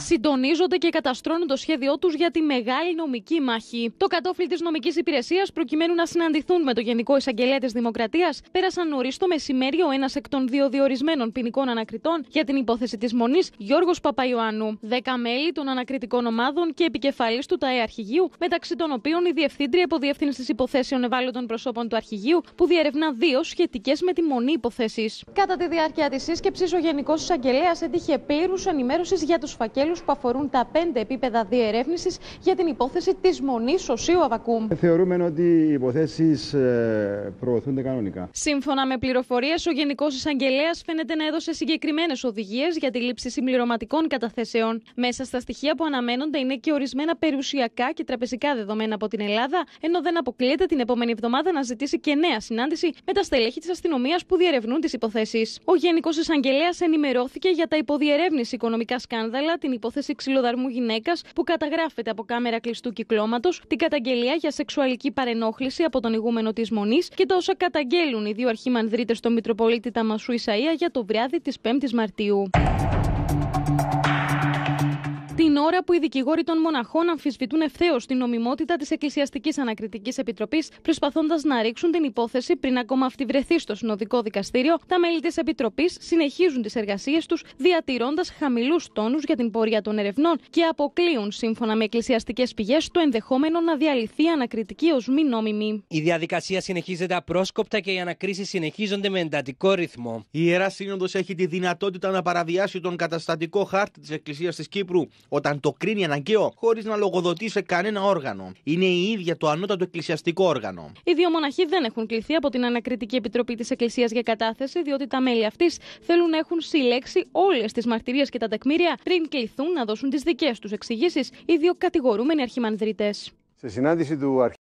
συντονίζονται και καταστρώνουν το σχέδιό τους για τη μεγάλη νομική μάχη. Το κατόφλι της νομικής υπηρεσίας, προκειμένου να συναντηθούν με το Γενικό Εισαγγελέα της Δημοκρατίας, πέρασαν νωρίς το μεσημέρι ο ένας εκ των δύο διορισμένων ποινικών ανακριτών για την υπόθεση της Μονής, Γιώργος Παπαϊωάννου. Δέκα μέλη των ανακριτικών ομάδων και επικεφαλής του ΤΑΕ Αρχηγείου, μεταξύ των οποίων η Διευθύντρια Υποδιεύθυνσης Υποθέσεων Ευάλωτων Προσώπων του Αρχηγείου, που διερευνά δύο σχετικές με τη Μονή υποθέσεις. Κατά τη διάρκεια της σύσκεψης, ο Γενικός Εισαγγελέας έτυχε πλήρους ενημέρωσης για τους φακέλους που αφορούν τα πέντε επίπεδα διερεύνησης για την υπόθεση της μονής Σωσίου Αβακούμ. Θεωρούμε ότι οι υποθέσεις ε, προωθούνται κανονικά. Σύμφωνα με πληροφορίες, ο Γενικός Εισαγγελέας φαίνεται να έδωσε συγκεκριμένες οδηγίες για τη λήψη συμπληρωματικών καταθέσεων. Μέσα στα στοιχεία που αναμένονται είναι και ορισμένα περιουσιακά και τραπεζικά δεδομένα από την Ελλάδα, ενώ δεν αποκλείεται την επόμενη εβδομάδα να ζητήσει και νέα συνάντηση με τα στελέχη της αστυνομίας που διερευνούν τις υποθέσεις. Ο Γενικός Εισαγγελέας ενημερώθηκε για τα υποδιερεύνηση οικονομικά σκάνδαλα, την υπόθεση ξυλοδαρμού γυναίκας που καταγράφεται από κάμερα κλειστού κυκλώματος, την καταγγελία για σεξουαλική παρενόχληση από τον ηγούμενο της Μονής και τα όσα καταγγέλουν οι δύο αρχιμανδρίτες στο Μητροπολίτη Ταμασού Ισαία για το βράδυ της 5η Μαρτίου ώρα που οι δικηγόροι των μοναχών αμφισβητούν ευθέως την νομιμότητα της Εκκλησιαστικής Ανακριτικής Επιτροπής, προσπαθώντας να ρίξουν την υπόθεση πριν ακόμα αυτή βρεθεί στο συνοδικό δικαστήριο, τα μέλη της Επιτροπής συνεχίζουν τις εργασίες τους, διατηρώντας χαμηλούς τόνους για την πορεία των ερευνών και αποκλείουν, σύμφωνα με εκκλησιαστικές πηγές, το ενδεχόμενο να διαλυθεί η ανακριτική ως μη νόμιμη. Η διαδικασία συνεχίζεται απρόσκοπτα και οι ανακρίσεις συνεχίζονται με εντατικό ρυθμό. Η Ιερά Σύνοδος έχει τη δυνατότητα να παραβιάσει τον καταστατικό χάρτη της Εκκλησίας της Κύπρου όταν το κρίνει αναγκαίο, χωρίς να λογοδοτεί σε κανένα όργανο. Είναι η ίδια το ανώτατο εκκλησιαστικό όργανο. Οι δύο μοναχοί δεν έχουν κληθεί από την Ανακριτική Επιτροπή της Εκκλησίας για κατάθεση, διότι τα μέλη αυτής θέλουν να έχουν συλλέξει όλες τις μαρτυρίες και τα τεκμήρια πριν κληθούν να δώσουν τις δικές τους εξηγήσεις οι δύο κατηγορούμενοι αρχιμανδρίτες. Σε συνάντηση του